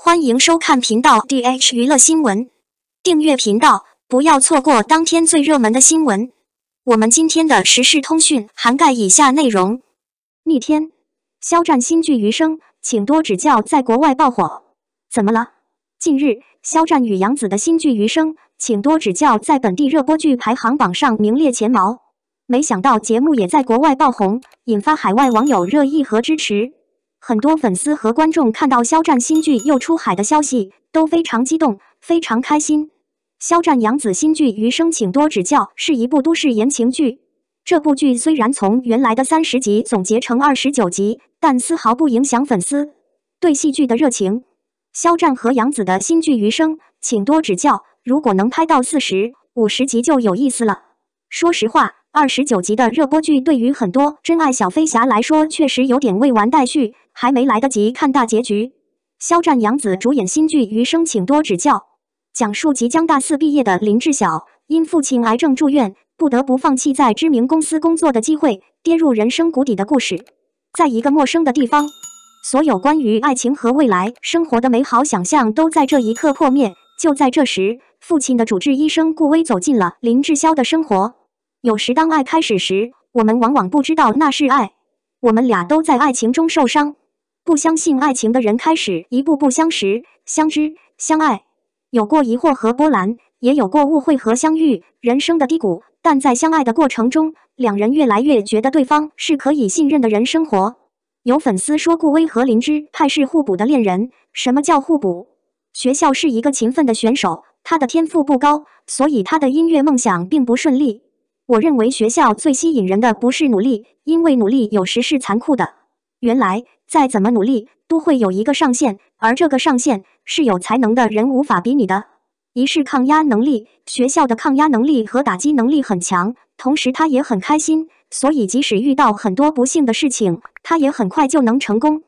欢迎收看频道 DH 娱乐新闻，订阅频道，不要错过当天最热门的新闻。我们今天的时事通讯涵盖以下内容：逆天，肖战新剧《余生，请多指教》在国外爆火，怎么了？近日，肖战与杨紫的新剧《余生，请多指教》在本地热播剧排行榜上名列前茅，没想到节目也在国外爆红，引发海外网友热议和支持。很多粉丝和观众看到肖战新剧又出海的消息，都非常激动，非常开心。肖战、杨紫新剧《余生，请多指教》是一部都市言情剧。这部剧虽然从原来的三十集总结成二十九集，但丝毫不影响粉丝对戏剧的热情。肖战和杨紫的新剧《余生，请多指教》，如果能拍到四十、五十集就有意思了。说实话。二十九集的热播剧，对于很多真爱小飞侠来说，确实有点未完待续，还没来得及看大结局。肖战、杨紫主演新剧《余生，请多指教》，讲述即将大四毕业的林志晓，因父亲癌症住院，不得不放弃在知名公司工作的机会，跌入人生谷底的故事。在一个陌生的地方，所有关于爱情和未来生活的美好想象都在这一刻破灭。就在这时，父亲的主治医生顾威走进了林志霄的生活。有时，当爱开始时，我们往往不知道那是爱。我们俩都在爱情中受伤。不相信爱情的人开始一步步相识、相知、相爱，有过疑惑和波澜，也有过误会和相遇，人生的低谷。但在相爱的过程中，两人越来越觉得对方是可以信任的人。生活有粉丝说，顾威和林芝派是互补的恋人。什么叫互补？学校是一个勤奋的选手，他的天赋不高，所以他的音乐梦想并不顺利。我认为学校最吸引人的不是努力，因为努力有时是残酷的。原来，再怎么努力都会有一个上限，而这个上限是有才能的人无法比拟的。一是抗压能力，学校的抗压能力和打击能力很强，同时他也很开心，所以即使遇到很多不幸的事情，他也很快就能成功。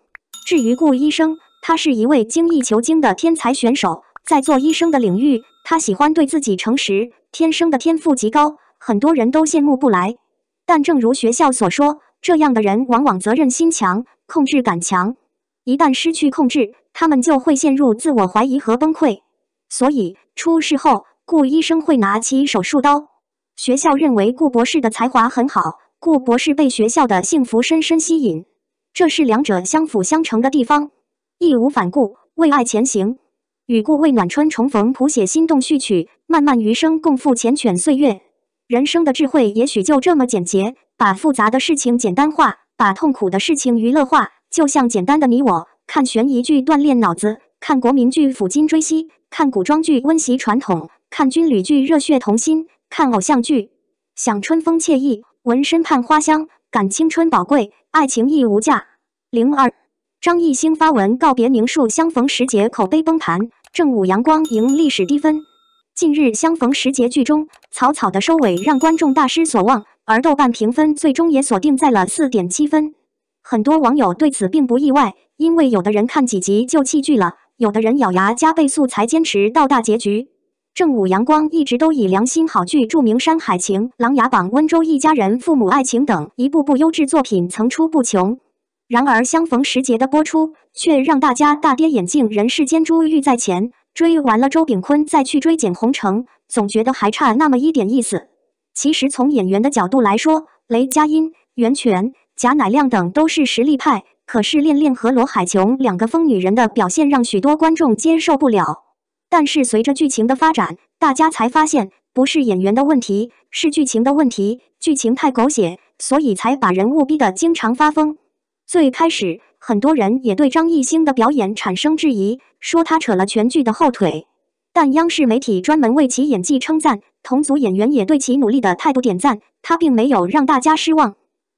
至于顾医生，他是一位精益求精的天才选手，在做医生的领域，他喜欢对自己诚实，天生的天赋极高。很多人都羡慕不来，但正如学校所说，这样的人往往责任心强、控制感强。一旦失去控制，他们就会陷入自我怀疑和崩溃。所以出事后，顾医生会拿起手术刀。学校认为顾博士的才华很好，顾博士被学校的幸福深深吸引，这是两者相辅相成的地方。义无反顾，为爱前行，与顾魏暖春重逢，谱写心动序曲，漫漫余生共赴缱绻岁月。人生的智慧也许就这么简洁：把复杂的事情简单化，把痛苦的事情娱乐化。就像简单的你，我看悬疑剧锻炼脑子，看国民剧抚今追昔，看古装剧温习传统，看军旅剧热血童心，看偶像剧享春风惬意，闻身畔花香，感青春宝贵，爱情亦无价。零二，张艺兴发文告别《名树相逢时节》，口碑崩盘，正午阳光迎历史低分。近日相逢时节剧中草草的收尾让观众大失所望，而豆瓣评分最终也锁定在了四点七分。很多网友对此并不意外，因为有的人看几集就弃剧了，有的人咬牙加倍速才坚持到大结局。正午阳光一直都以良心好剧著名，《山海情》《琅琊榜》《温州一家人》《父母爱情》等一部部优质作品层出不穷。然而，相逢时节的播出却让大家大跌眼镜。人世间珠玉在前，追完了周炳坤再去追简宏成，总觉得还差那么一点意思。其实，从演员的角度来说，雷佳音、袁泉、贾乃亮等都是实力派。可是，恋恋和罗海琼两个疯女人的表现让许多观众接受不了。但是，随着剧情的发展，大家才发现不是演员的问题，是剧情的问题。剧情太狗血，所以才把人物逼得经常发疯。最开始，很多人也对张艺兴的表演产生质疑，说他扯了全剧的后腿。但央视媒体专门为其演技称赞，同组演员也对其努力的态度点赞。他并没有让大家失望。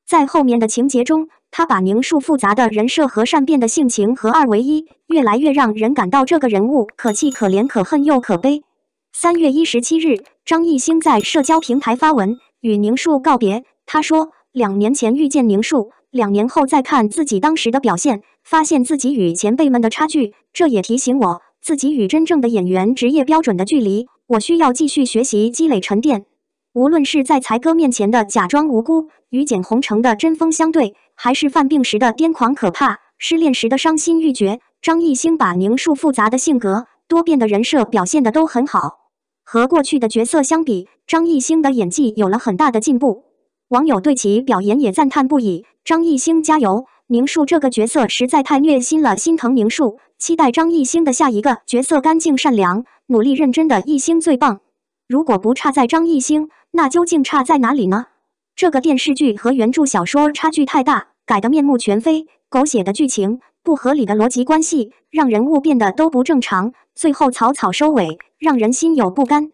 在后面的情节中，他把宁树复杂的人设和善变的性情合二为一，越来越让人感到这个人物可气、可怜、可恨又可悲。三月一十七日，张艺兴在社交平台发文与宁树告别。他说：“两年前遇见宁树，两年后再看自己当时的表现，发现自己与前辈们的差距，这也提醒我自己与真正的演员职业标准的距离。我需要继续学习、积累沉淀。无论是在才哥面前的假装无辜，与简宏成的针锋相对，还是犯病时的癫狂可怕、失恋时的伤心欲绝，张艺兴把凝树复杂的性格、多变的人设表现得都很好。和过去的角色相比，张艺兴的演技有了很大的进步。网友对其表演也赞叹不已，张艺兴加油！明树这个角色实在太虐心了，心疼明树。期待张艺兴的下一个角色，干净善良、努力认真的艺兴最棒。如果不差在张艺兴，那究竟差在哪里呢？这个电视剧和原著小说差距太大，改得面目全非，狗血的剧情、不合理的逻辑关系，让人物变得都不正常，最后草草收尾，让人心有不甘。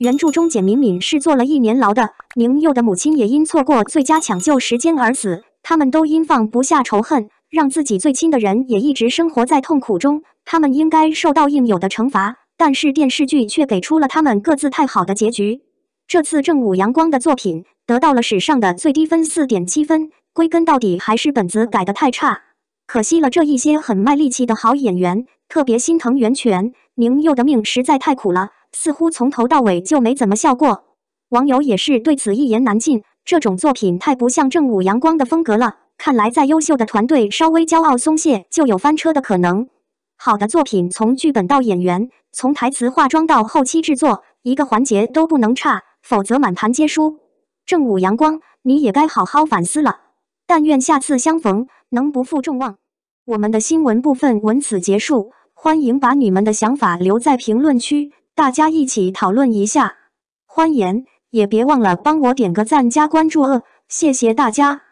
原著中，简敏敏是坐了一年牢的，宁佑的母亲也因错过最佳抢救时间而死。他们都因放不下仇恨，让自己最亲的人也一直生活在痛苦中。他们应该受到应有的惩罚，但是电视剧却给出了他们各自太好的结局。这次正午阳光的作品得到了史上的最低分四点七分，归根到底还是本子改得太差。可惜了这一些很卖力气的好演员，特别心疼袁泉、宁佑的命实在太苦了。似乎从头到尾就没怎么笑过。网友也是对此一言难尽。这种作品太不像正午阳光的风格了。看来再优秀的团队，稍微骄傲松懈，就有翻车的可能。好的作品，从剧本到演员，从台词化妆到后期制作，一个环节都不能差，否则满盘皆输。正午阳光，你也该好好反思了。但愿下次相逢，能不负众望。我们的新闻部分文此结束，欢迎把你们的想法留在评论区。大家一起讨论一下，欢颜也别忘了帮我点个赞、加关注哦！谢谢大家。